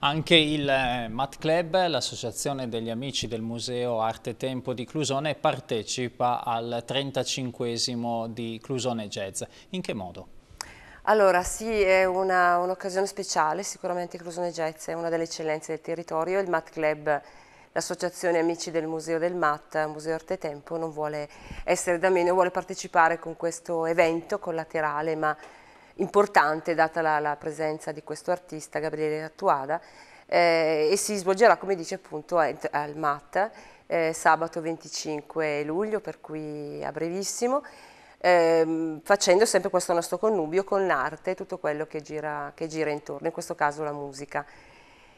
Anche il eh, Mat Club, l'associazione degli amici del Museo Arte e Tempo di Clusone, partecipa al 35 di Clusone Jazz. In che modo? Allora sì, è un'occasione un speciale, sicuramente Clusone Jazz è una delle eccellenze del territorio, il Mat Club l'associazione Amici del Museo del MAT, Museo Arte e Tempo, non vuole essere da meno, vuole partecipare con questo evento collaterale ma importante data la, la presenza di questo artista, Gabriele Attuada, eh, e si svolgerà, come dice appunto, al MAT eh, sabato 25 luglio, per cui a brevissimo, ehm, facendo sempre questo nostro connubio con l'arte e tutto quello che gira, che gira intorno, in questo caso la musica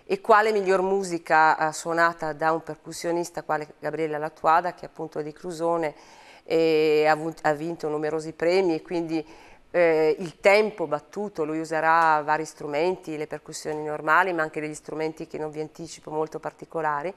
e quale miglior musica eh, suonata da un percussionista quale Gabriele Lattuada che appunto è di Clusone e ha, vinto numerosi premi e quindi eh, il tempo battuto, lui userà vari strumenti, le percussioni normali ma anche degli strumenti che non vi anticipo molto particolari,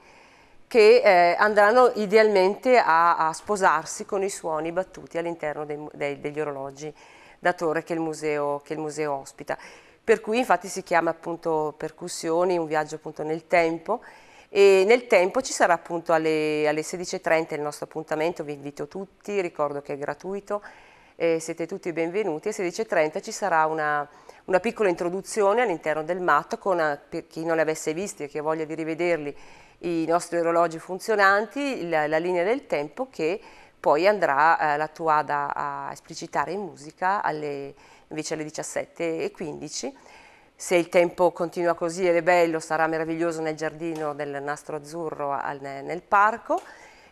che eh, andranno idealmente a, a, sposarsi con i suoni battuti all'interno degli orologi da torre che il, museo, che il museo ospita. Per cui infatti si chiama appunto Percussioni, un viaggio appunto nel tempo e nel tempo ci sarà appunto alle, alle 16.30 il nostro appuntamento, vi invito tutti, ricordo che è gratuito e siete tutti benvenuti. Alle 16.30 ci sarà una, una piccola introduzione all'interno del MAT con, eh, per chi non l'avesse avesse e che ha voglia di rivederli, i nostri orologi funzionanti, la, la linea del tempo che poi andrà eh, la Tuada a esplicitare in musica alle, invece alle 17.15. Se il tempo continua così ed è bello, sarà meraviglioso nel giardino del nastro azzurro al, nel parco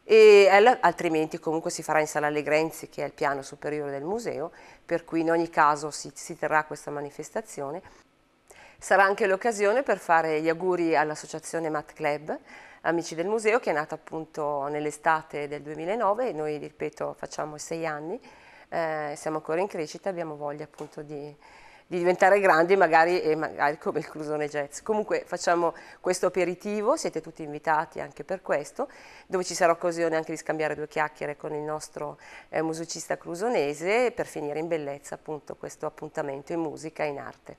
e altrimenti comunque si farà in Sala Allegrenzi che è il piano superiore del museo, per cui in ogni caso si, si terrà questa manifestazione. Sarà anche l'occasione per fare gli auguri all'associazione Mat Club, Amici del Museo, che è nata appunto nell'estate del 2009 e noi, ripeto, facciamo sei anni, eh, siamo ancora in crescita, abbiamo voglia appunto di, di diventare grandi magari, magari come il Crusone Jazz. Comunque facciamo questo aperitivo, siete tutti invitati anche per questo, dove ci sarà occasione anche di scambiare due chiacchiere con il nostro eh, musicista crusonese per finire in bellezza appunto questo appuntamento in musica e in arte.